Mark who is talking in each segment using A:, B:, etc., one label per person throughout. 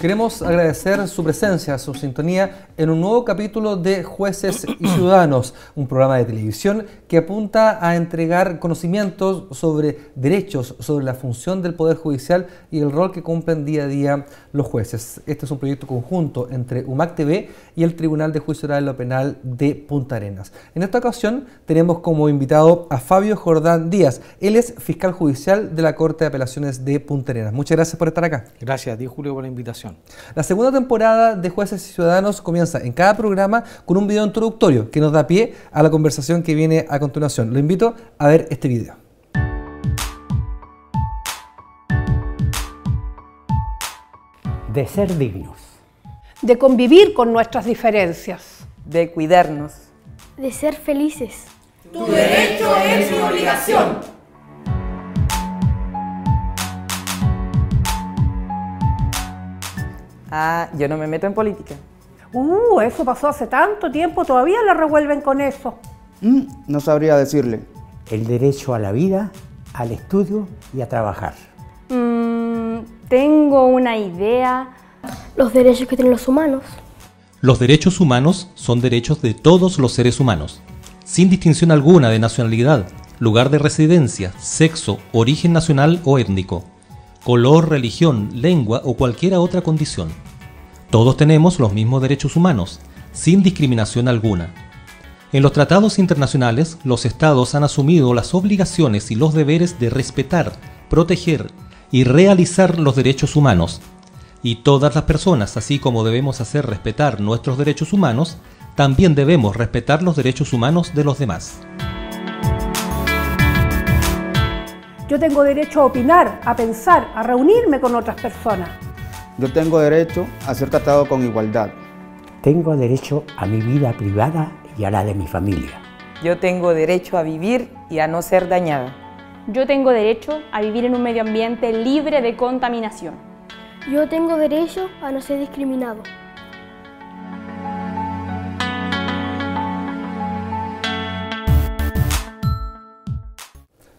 A: Queremos agradecer su presencia, su sintonía en un nuevo capítulo de Jueces y Ciudadanos, un programa de televisión que apunta a entregar conocimientos sobre derechos, sobre la función del Poder Judicial y el rol que cumplen día a día los jueces. Este es un proyecto conjunto entre UMAC TV y el Tribunal de Juicio Oral de lo Penal de Punta Arenas. En esta ocasión tenemos como invitado a Fabio Jordán Díaz. Él es fiscal judicial de la Corte de Apelaciones de Punta Arenas. Muchas gracias por estar acá. Gracias a Julio, por la invitación. La segunda temporada de Jueces y Ciudadanos comienza en cada programa con un video introductorio que nos da pie a la conversación que viene a continuación. Lo invito a ver este video. De ser dignos. De convivir con nuestras diferencias. De cuidarnos. De ser felices.
B: Tu derecho es tu obligación. Ah, yo no me meto en política. Uh, eso pasó
A: hace tanto tiempo, todavía la revuelven con eso.
B: Mm, no sabría decirle. El derecho a la vida, al estudio y a trabajar.
A: Mm, tengo una idea. Los derechos que tienen los humanos. Los derechos humanos son derechos de todos los seres humanos, sin distinción alguna de nacionalidad, lugar de residencia, sexo, origen nacional o étnico color, religión, lengua o cualquier otra condición. Todos tenemos los mismos derechos humanos, sin discriminación alguna. En los tratados internacionales, los estados han asumido las obligaciones y los deberes de respetar, proteger y realizar los derechos humanos. Y todas las personas, así como debemos hacer respetar nuestros derechos humanos, también debemos respetar los derechos humanos de los demás. Yo tengo derecho a opinar, a pensar, a reunirme con otras personas.
B: Yo tengo derecho a ser tratado con igualdad. Tengo derecho a mi vida privada y a la de mi familia.
A: Yo tengo derecho a vivir y a no ser dañada.
B: Yo tengo derecho a vivir en un medio ambiente libre de contaminación.
A: Yo tengo derecho a no ser discriminado.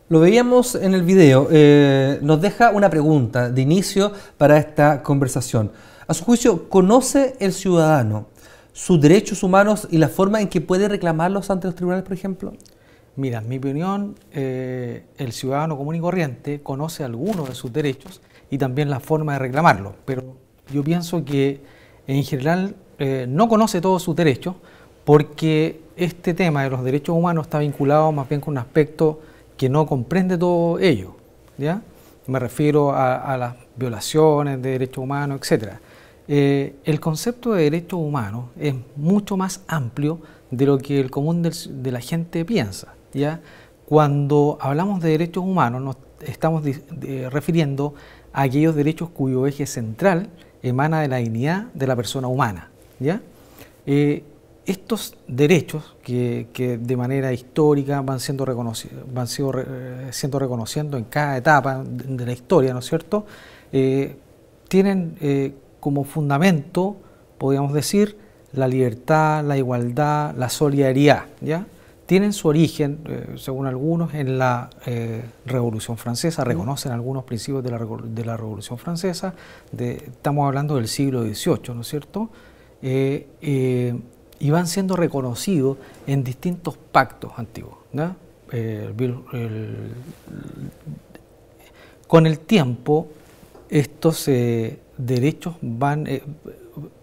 A: Lo veíamos en el video, eh, nos deja una pregunta de inicio para esta conversación. A su juicio, ¿conoce el ciudadano sus derechos
B: humanos y la forma en que puede reclamarlos ante los tribunales, por ejemplo? Mira, en mi opinión, eh, el ciudadano común y corriente conoce algunos de sus derechos y también la forma de reclamarlos, pero yo pienso que en general eh, no conoce todos sus derechos porque este tema de los derechos humanos está vinculado más bien con un aspecto que no comprende todo ello. ¿ya? Me refiero a, las violaciones de derechos humanos, etc. Eh, el concepto de derechos humanos es mucho más amplio de lo que el común de la gente piensa. ¿ya? Cuando hablamos de derechos humanos nos estamos refiriendo a aquellos derechos cuyo eje central emana de la dignidad de la persona humana. ¿ya? Eh, estos derechos que, de manera histórica van siendo reconocidos, van eh, siendo reconociendo en cada etapa de, la historia, ¿no es cierto? Eh, tienen eh, como fundamento, podríamos decir, la libertad, la igualdad, la solidaridad, ¿ya? Tienen su origen, según algunos, en la Revolución Francesa, reconocen algunos principios de la, Revolución Francesa, estamos hablando del siglo XVIII, ¿no es cierto? y van siendo reconocidos en distintos pactos antiguos. Eh, con el tiempo, estos eh, derechos van, eh,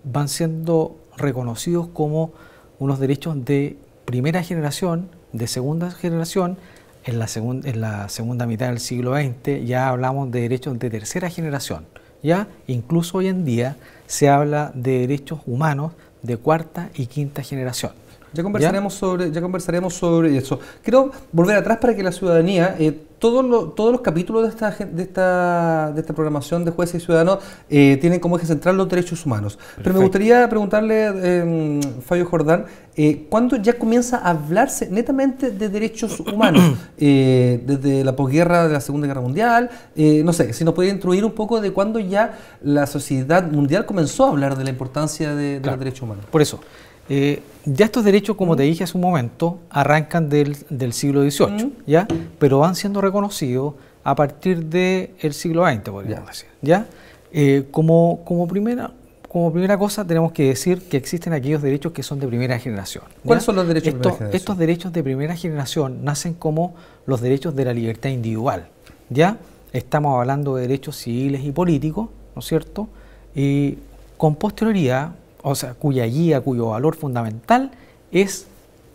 B: van siendo reconocidos como unos derechos de primera generación, de segunda generación, en la, en la segunda mitad del siglo XX ya hablamos de derechos de tercera generación, ya incluso hoy en día se habla de derechos humanos de cuarta y quinta generación. Ya conversaremos
A: sobre ya conversaremos sobre eso. Quiero volver atrás para que la ciudadanía eh, todos los, capítulos de esta, programación de jueces y ciudadanos eh, tienen como eje central los derechos humanos. Pero me gustaría preguntarle, em, Fabio Jordán, eh, ¿cuándo ya comienza a hablarse netamente de derechos humanos? desde la posguerra de la Segunda Guerra Mundial, no sé, si nos puede introducir un poco de cuándo ya
B: la sociedad mundial comenzó a hablar de la importancia de, los derechos humanos. Por eso. Eh, ya estos derechos, como te dije hace un momento, arrancan del, siglo XVIII, ¿ya? Pero van siendo reconocidos a partir del siglo XX, podríamos ya. decir, ¿ya? Eh, como, como, primera, como primera cosa tenemos que decir que existen aquellos derechos que son de primera generación. ¿Cuáles son los derechos de primera generación? Estos derechos de primera generación nacen como los derechos de la libertad individual, ¿ya? Estamos hablando de derechos civiles y políticos, ¿no es cierto? Y con posterioridad o sea, cuya guía, cuyo valor fundamental es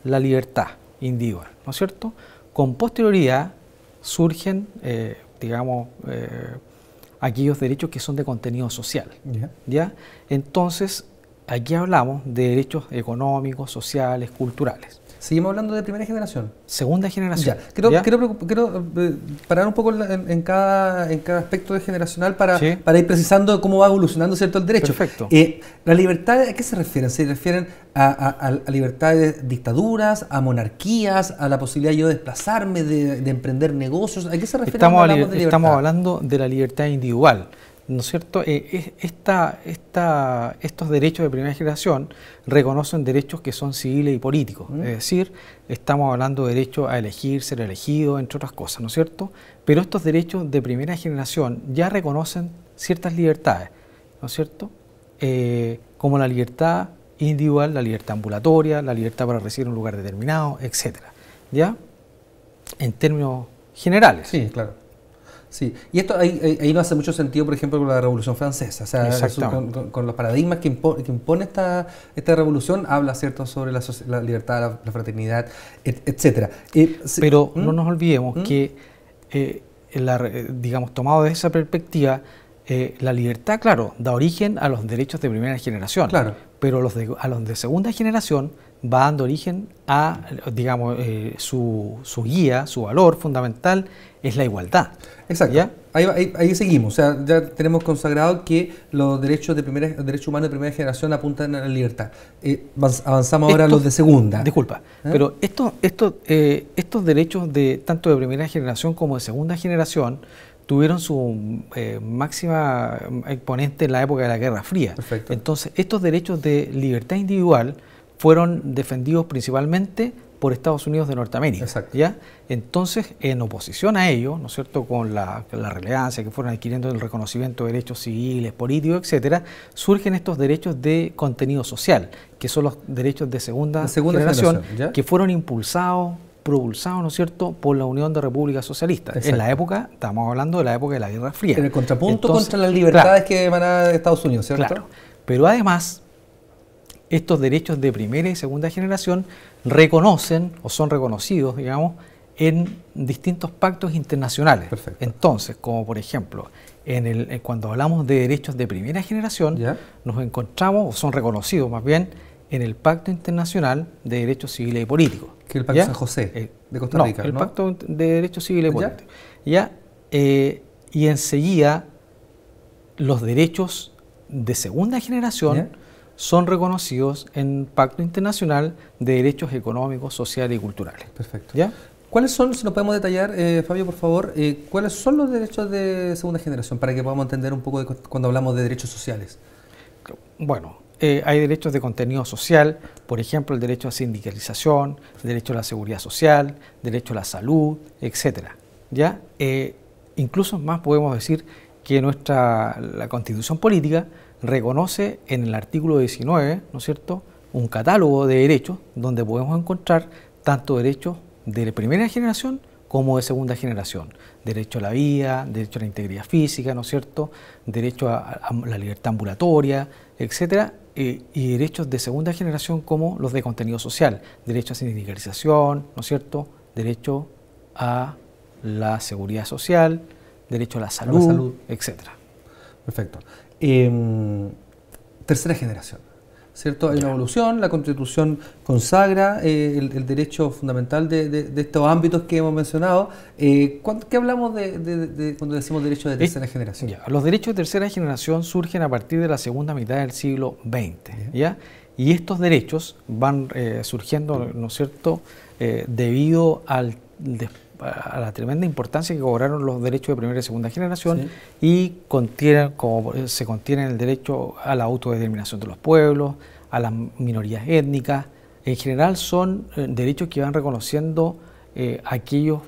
B: la libertad individual, ¿no es cierto? Con posterioridad surgen, eh, digamos, eh, aquellos derechos que son de contenido social, ¿ya? Entonces, aquí hablamos de derechos económicos, sociales, culturales. Seguimos hablando de primera generación. Segunda generación. Quiero,
A: eh, parar un poco en, cada, aspecto de generacional para, para ir precisando cómo va evolucionando cierto el derecho. Perfecto. Eh, ¿La libertad a qué se refieren? ¿Se refieren a, a, libertades de dictaduras, a monarquías, a la posibilidad de desplazarme, de,
B: emprender negocios? ¿A qué se refieren? Estamos, estamos hablando de la libertad individual. ¿no es cierto? Eh, estos derechos de primera generación reconocen derechos que son civiles y políticos, es decir, estamos hablando de derecho a elegir, ser elegido, entre otras cosas, ¿no es cierto? Pero estos derechos de primera generación ya reconocen ciertas libertades, ¿no es cierto? Eh, como la libertad individual, la libertad ambulatoria, la libertad para recibir un lugar determinado, etcétera ¿Ya? En términos generales. Sí, claro. Sí, y esto ahí, no hace mucho sentido, por ejemplo, con la Revolución
A: Francesa, o sea, con, los paradigmas que, impone esta, revolución, habla, ¿cierto?,
B: sobre la, libertad, la, fraternidad, etc. Pero ¿Mm? no nos olvidemos ¿Mm? que, eh, digamos, tomado de esa perspectiva, eh, la libertad, claro, da origen a los derechos de primera generación. Claro. Pero los a los de segunda generación va dando origen a, digamos, eh, su, guía, su valor fundamental es la igualdad. Exacto. Ahí, ahí, seguimos. O sea, ya tenemos consagrado
A: que los derechos de primera, derechos humanos de primera generación apuntan a la libertad. Eh, avanzamos ahora a los de segunda. Disculpa, ¿Eh?
B: pero estos, estos, estos derechos de tanto de primera generación como de segunda generación tuvieron su máxima exponente en la época de la Guerra Fría. Perfecto. Entonces, estos derechos de libertad individual fueron defendidos principalmente por Estados Unidos de Norteamérica. Exacto. ¿ya? Entonces, en oposición a ello, ¿no es cierto?, con la, relevancia que fueron adquiriendo el reconocimiento de derechos civiles, políticos, etcétera, surgen estos derechos de contenido social, que son los derechos de segunda, generación, que fueron impulsados propulsados, ¿no es cierto?, por la Unión de Repúblicas Socialistas. En la época, estamos hablando de la época de la Guerra Fría. En el contrapunto contra las libertades que van de Estados Unidos, ¿cierto? Claro. Pero además, estos derechos de primera y segunda generación reconocen o son reconocidos, digamos, en distintos pactos internacionales. Entonces, como por ejemplo, en el, eh, cuando hablamos de derechos de primera generación, nos encontramos, o son reconocidos más bien, en el Pacto Internacional de Derechos Civiles y Políticos. Que el Pacto San José, eh, de Costa Rica. No, el Pacto de Derechos Civiles y Políticos. Eh, y enseguida, los derechos de segunda generación son reconocidos en Pacto Internacional de Derechos Económicos, Sociales y Culturales. Perfecto. ¿Ya?
A: ¿Cuáles son, si nos podemos detallar, eh, Fabio, por favor, eh, cuáles son los derechos de segunda generación para que podamos entender un poco cuando hablamos
B: de derechos sociales? Bueno, eh, hay derechos de contenido social, por ejemplo, el derecho a sindicalización, el derecho a la seguridad social, derecho a la salud, etcétera. ¿Ya? incluso más podemos decir que nuestra la constitución política reconoce en el artículo 19, ¿no es cierto?, un catálogo de derechos donde podemos encontrar tanto derechos de primera generación como de segunda generación. Derecho a la vida, derecho a la integridad física, ¿no es cierto?, derecho a, la libertad ambulatoria, etcétera, eh, y derechos de segunda generación como los de contenido social, derecho a sindicalización, ¿no es cierto?, derecho a la seguridad social, derecho a la salud, salud. etc. Perfecto. Em, tercera generación.
A: ¿Cierto? Hay una evolución, la Constitución consagra eh, el, derecho fundamental de, estos ámbitos que hemos mencionado.
B: Eh, ¿Qué hablamos de, cuando decimos derechos de tercera generación? los derechos de tercera generación surgen a partir de la segunda mitad del siglo XX, ¿ya? Y estos derechos van eh, surgiendo, ¿no es cierto?, debido al a la tremenda importancia que cobraron los derechos de primera y segunda generación y eh, se contiene el derecho a la autodeterminación de los pueblos, a las minorías étnicas. En general son eh, derechos que van reconociendo eh, aquellos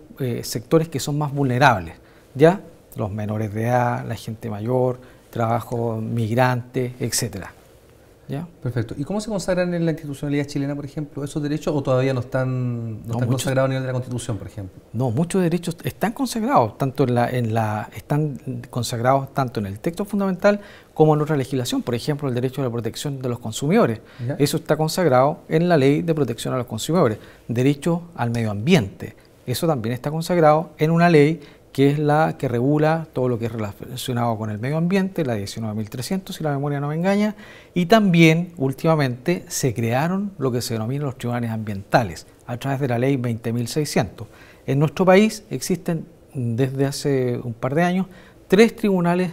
B: sectores que son más vulnerables, ¿ya? Los menores de edad, la gente mayor, trabajo migrante, etcétera. Perfecto.
A: ¿Y cómo se consagran en la institucionalidad chilena, por ejemplo, esos derechos o todavía no están, consagrados a nivel de la Constitución, por ejemplo?
B: No, muchos derechos están consagrados, tanto en la, en la, están consagrados tanto en el texto fundamental como en otra legislación, por ejemplo, el derecho a la protección de los consumidores. Eso está consagrado en la Ley de Protección a los Consumidores, derecho al medio ambiente. Eso también está consagrado en una ley que es la que regula todo lo que es relacionado con el medio ambiente, la 19.300, si la memoria no me engaña, y también últimamente se crearon lo que se denominan los tribunales ambientales a través de la ley 20.600. En nuestro país existen desde hace un par de años tres tribunales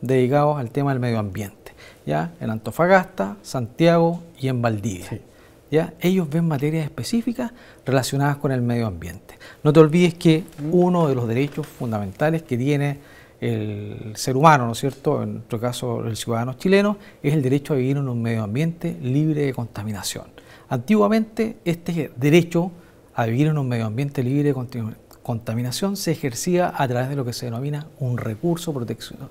B: dedicados al tema del medio ambiente, ya en Antofagasta, Santiago y en Valdivia ellos ven materias específicas relacionadas con el medio ambiente. No te olvides que uno de los derechos fundamentales que tiene el ser humano, ¿no es cierto? En nuestro caso, el ciudadano chileno, es el derecho a vivir en un medio ambiente libre de contaminación. Antiguamente, este derecho a vivir en un medio ambiente libre de contaminación contaminación se ejercía a través de lo que se denomina un recurso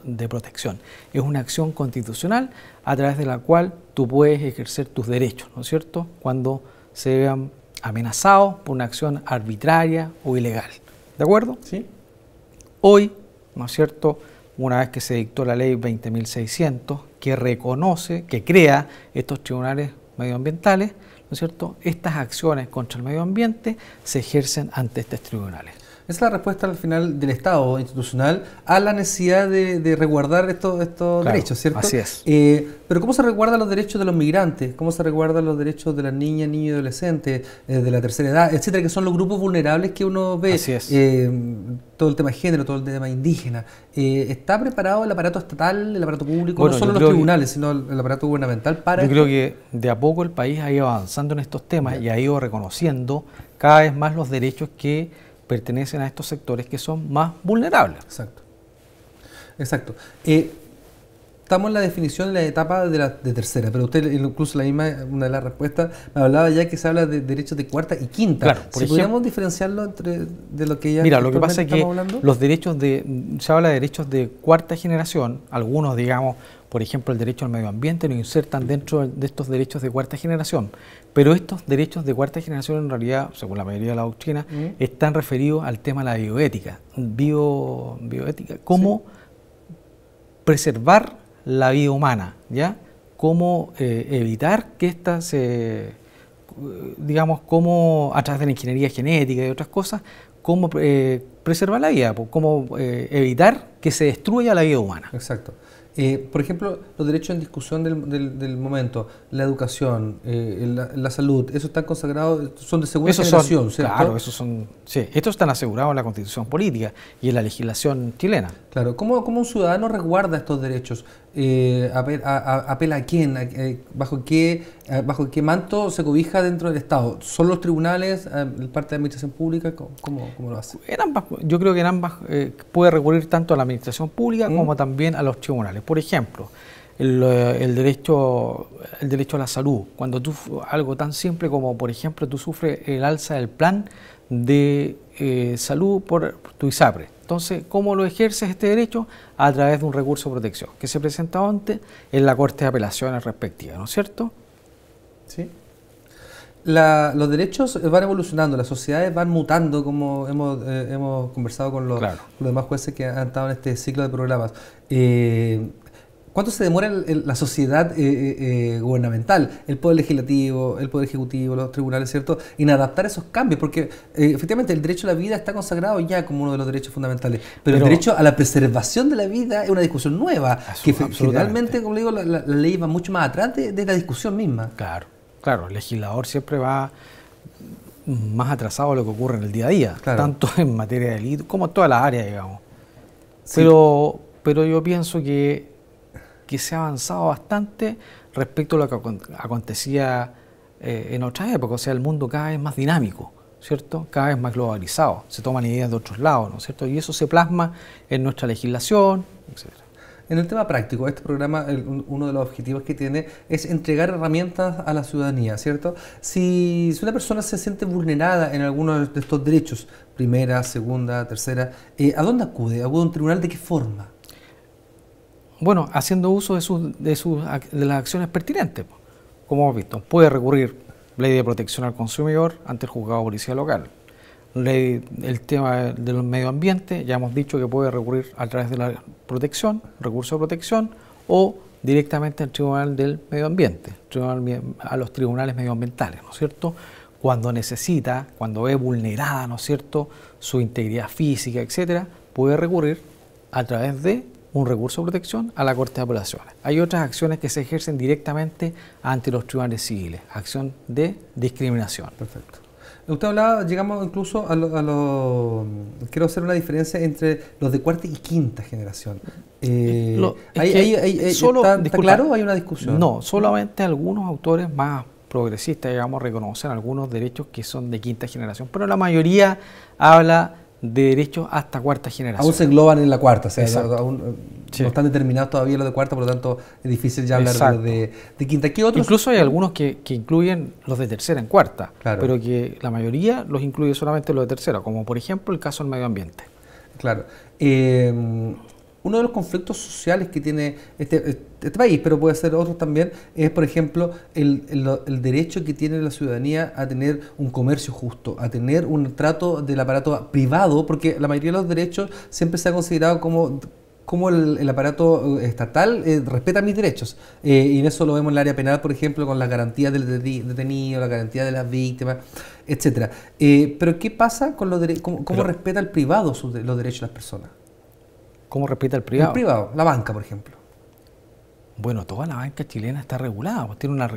B: de protección. Es una acción constitucional a través de la cual tú puedes ejercer tus derechos, ¿no es cierto?, cuando se vean amenazados por una acción arbitraria o ilegal. ¿De acuerdo? Sí. Hoy, ¿no es cierto?, una vez que se dictó la ley 20.600, que reconoce, que crea estos tribunales medioambientales, ¿no es cierto? Estas acciones contra el medio ambiente se ejercen ante estos tribunales. Esa es la respuesta al final del Estado institucional a la necesidad de, de resguardar estos, derechos, ¿cierto? Así es.
A: Eh, pero ¿cómo se resguardan los derechos de los migrantes? ¿Cómo se resguardan los derechos de las niña, niños y adolescentes, eh, de la tercera edad, etcétera, que son los grupos vulnerables que uno ve? Así eh, todo el tema de género, todo el tema indígena. ¿Está preparado el aparato estatal, el aparato público, no solo los tribunales,
B: sino el aparato gubernamental para... Yo creo que de a poco el país ha ido avanzando en estos temas y ha ido reconociendo cada vez más los derechos que pertenecen a estos sectores que son más vulnerables. Exacto. Exacto. Eh,
A: estamos en la definición de la etapa de, la, tercera, pero usted incluso la misma, una de las respuestas, me hablaba ya que se habla de derechos de cuarta y
B: quinta. Claro, si
A: diferenciarlo entre de lo que ya Mira, lo que pasa es que los
B: derechos de, se habla de derechos de cuarta generación, algunos digamos por ejemplo, el derecho al medio ambiente, lo insertan dentro de estos derechos de cuarta generación. Pero estos derechos de cuarta generación, en realidad, según la mayoría de la doctrina, mm. están referidos al tema de la bioética. Bio, bioética, cómo preservar la vida humana, ¿ya? Cómo eh, evitar que esta se. digamos, cómo, a través de la ingeniería genética y otras cosas, cómo eh, preservar la vida, cómo eh, evitar que se destruya la vida humana. Exacto. Eh, por
A: ejemplo, los derechos en discusión del, momento, la educación, eh, la, salud,
B: eso está consagrado, son
A: de segunda eso generación, son, Claro, eso
B: son, sí, estos están asegurados en la Constitución política y en la legislación chilena. Claro, ¿cómo, cómo un ciudadano resguarda estos derechos?
A: Eh, apela, a, a quién? ¿Bajo qué bajo qué manto se cobija dentro del Estado? ¿Son los tribunales, parte de la administración pública? ¿Cómo, cómo, lo hace?
B: En ambas, yo creo que en ambas puede recurrir tanto a la administración pública mm. como también a los tribunales. Por ejemplo, eh, el, derecho, el derecho a la salud. Cuando tú, algo tan simple como, por ejemplo, tú sufres el alza del plan de eh, salud por tu ISAPRE. Entonces, ¿cómo lo ejerces este derecho? A través de un recurso de protección que se presenta antes en la Corte de Apelaciones respectiva, ¿no es cierto? Sí
A: los derechos van evolucionando, las sociedades van mutando, como hemos, eh, hemos conversado con los, los, demás jueces que han estado en este ciclo de programas. Eh, ¿Cuánto se demora la sociedad eh, eh, gubernamental, el poder legislativo, el poder ejecutivo, los tribunales, ¿cierto?, en adaptar esos cambios, porque efectivamente el derecho a la vida está consagrado ya como uno de los derechos fundamentales, pero, el derecho a la preservación de la vida es una discusión nueva, que generalmente,
B: como digo, la, ley va mucho más atrás de la discusión misma. Claro. Claro, el legislador siempre va más atrasado a lo que ocurre en el día a día, tanto en materia de delito como en todas las áreas, digamos. Pero, pero yo pienso que, se ha avanzado bastante respecto a lo que acontecía eh, en otras épocas. O sea, el mundo cada vez más dinámico, ¿cierto? Cada vez más globalizado. Se toman ideas de otros lados, ¿no es cierto? Y eso se plasma en nuestra legislación, etcétera. En el tema práctico, este
A: programa, uno de los objetivos que tiene es entregar herramientas a la ciudadanía, ¿cierto? Si, una persona se siente vulnerada en alguno de estos derechos, primera, segunda,
B: tercera, eh, ¿a dónde acude? ¿Acude a un tribunal de qué forma? Bueno, haciendo uso de, de las acciones pertinentes, como hemos visto, puede recurrir ley de protección al consumidor ante el juzgado de policía local ley, el tema del medio ambiente, ya hemos dicho que puede recurrir a través de la protección, recurso de protección, o directamente al Tribunal del Medio Ambiente, a los tribunales medioambientales, ¿no es cierto? Cuando necesita, cuando ve vulnerada, ¿no es cierto?, su integridad física, etcétera, puede recurrir a través de un recurso de protección a la Corte de Apelaciones. Hay otras acciones que se ejercen directamente ante los tribunales civiles, acción de discriminación. Perfecto. Usted hablaba, llegamos incluso a los... Lo, quiero hacer
A: una diferencia entre los de cuarta y quinta generación.
B: está claro hay una discusión? No, solamente algunos autores más progresistas, digamos, reconocen algunos derechos que son de quinta generación, pero la mayoría habla de derechos hasta cuarta generación. Aún se engloban en la cuarta, o sea,
A: no están determinados todavía los de cuarta, por lo tanto
B: es difícil ya hablar de, de, quinta. ¿Qué otros? Incluso hay algunos que, incluyen los de tercera en cuarta, pero que la mayoría los incluye solamente los de tercera, como por ejemplo el caso del medio ambiente. Claro. Eh, uno de los conflictos sociales que tiene este,
A: este país, pero puede ser otro también, es, por ejemplo, el, derecho que tiene la ciudadanía a tener un comercio justo, a tener un trato del aparato privado, porque la mayoría de los derechos siempre se ha considerado como el, aparato eh, estatal eh, respeta mis derechos. Eh, y en eso lo vemos en el área penal, por ejemplo, con las garantías del detenido, la garantía de las víctimas, etcétera. pero ¿qué pasa con los derechos? ¿Cómo, respeta el privado
B: los derechos de las personas? ¿Cómo respeta el privado? El privado, la banca, por ejemplo. Bueno, toda la banca chilena está regulada, pues tiene una,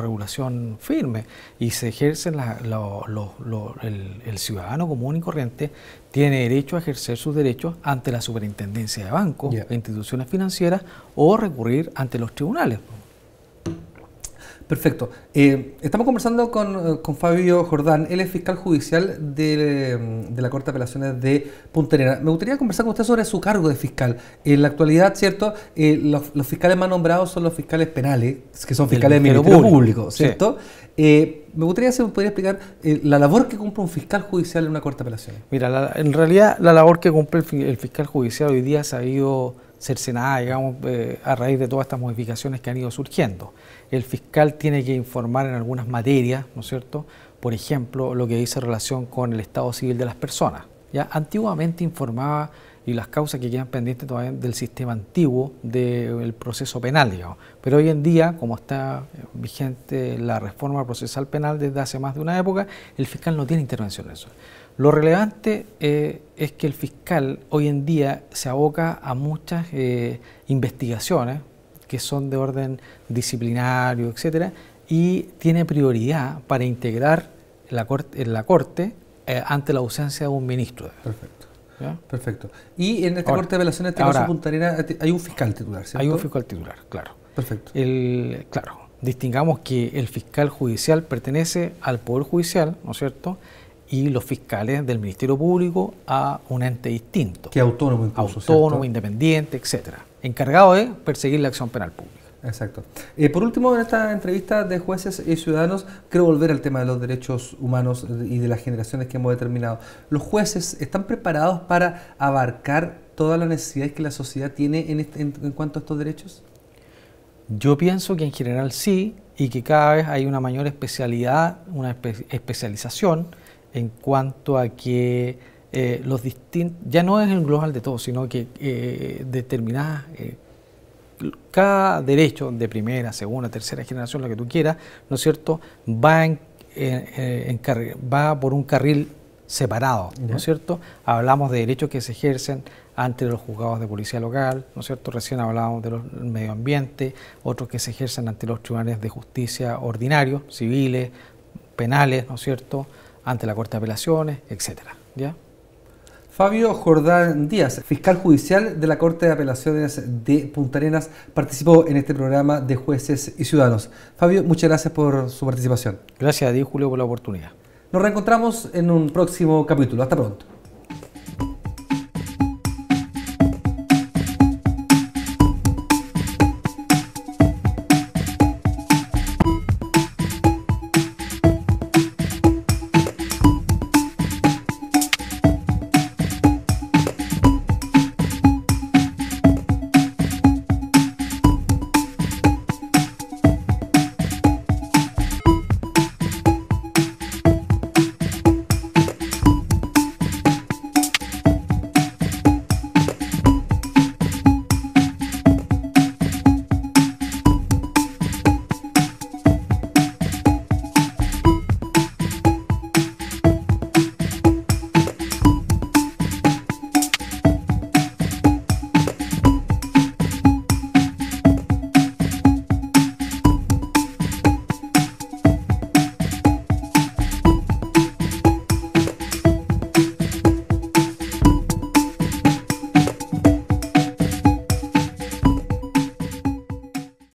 B: regulación firme y se ejerce el, ciudadano común y corriente tiene derecho a ejercer sus derechos ante la superintendencia de bancos instituciones financieras o recurrir ante los tribunales. Pues. Perfecto. Eh, estamos conversando
A: eh, con, Fabio Jordán, él es fiscal judicial de, mm, la Corte de Apelaciones de Punta Me gustaría conversar con usted sobre su cargo de fiscal. En la actualidad, ¿cierto? Eh, los, fiscales más nombrados son los fiscales penales, que son fiscales de Ministerio, Público, ¿cierto? me
B: gustaría si me podría explicar la labor que cumple un fiscal judicial en una Corte de Apelaciones. Mira, en realidad la labor que cumple el, el fiscal judicial hoy día se ha ido cercenada, digamos, eh, a raíz de todas estas modificaciones que han ido surgiendo. El fiscal tiene que informar en algunas materias, ¿no es cierto? Por ejemplo, lo que dice relación con el estado civil de las personas. ¿ya? Antiguamente informaba y las causas que quedan pendientes todavía del sistema antiguo del proceso penal, digamos. Pero hoy en día, como está eh, vigente la reforma procesal penal desde hace más de una época, el fiscal no tiene intervención en eso. Lo relevante eh, es que el fiscal hoy en día se aboca a muchas eh, investigaciones que son de orden disciplinario, etcétera, y tiene prioridad para integrar la corte, la corte eh, ante la ausencia de un ministro. Perfecto. Perfecto. Y en esta Corte de apelaciones este hay un fiscal titular, ¿cierto? Hay un fiscal titular, claro. Perfecto. El, claro, distingamos que el fiscal judicial pertenece al Poder Judicial, ¿no es cierto?, y los fiscales del Ministerio Público a un ente distinto. Que autónomo incluso, Autónomo, independiente, etcétera. Encargado de perseguir la acción penal pública. Exacto. Eh, por último, en esta entrevista de jueces y ciudadanos, creo volver al tema
A: de los derechos humanos y de las generaciones que hemos determinado. ¿Los jueces están preparados para abarcar todas las necesidades que la sociedad tiene en, este, en, cuanto a estos derechos?
B: Yo pienso que en general sí, y que cada vez hay una mayor especialidad, una especialización en cuanto a que eh, los distintos, ya no es el global de todo, sino que eh, determinadas, eh, cada derecho de primera, segunda, tercera generación, lo que tú quieras, ¿no es cierto?, va, va por un carril separado, ¿no es cierto? Hablamos de derechos que se ejercen ante los juzgados de policía local, ¿no es cierto? Recién hablábamos del medio ambiente, otros que se ejercen ante los tribunales de justicia ordinarios, civiles, penales, ¿no es cierto? ante la Corte de Apelaciones, etc. ¿ya? Fabio
A: Jordán Díaz, fiscal judicial de la Corte de Apelaciones de Punta Arenas, participó en este programa de jueces y ciudadanos. Fabio, muchas gracias por su participación. Gracias a ti, Julio, por la oportunidad. Nos reencontramos en un próximo capítulo. Hasta pronto.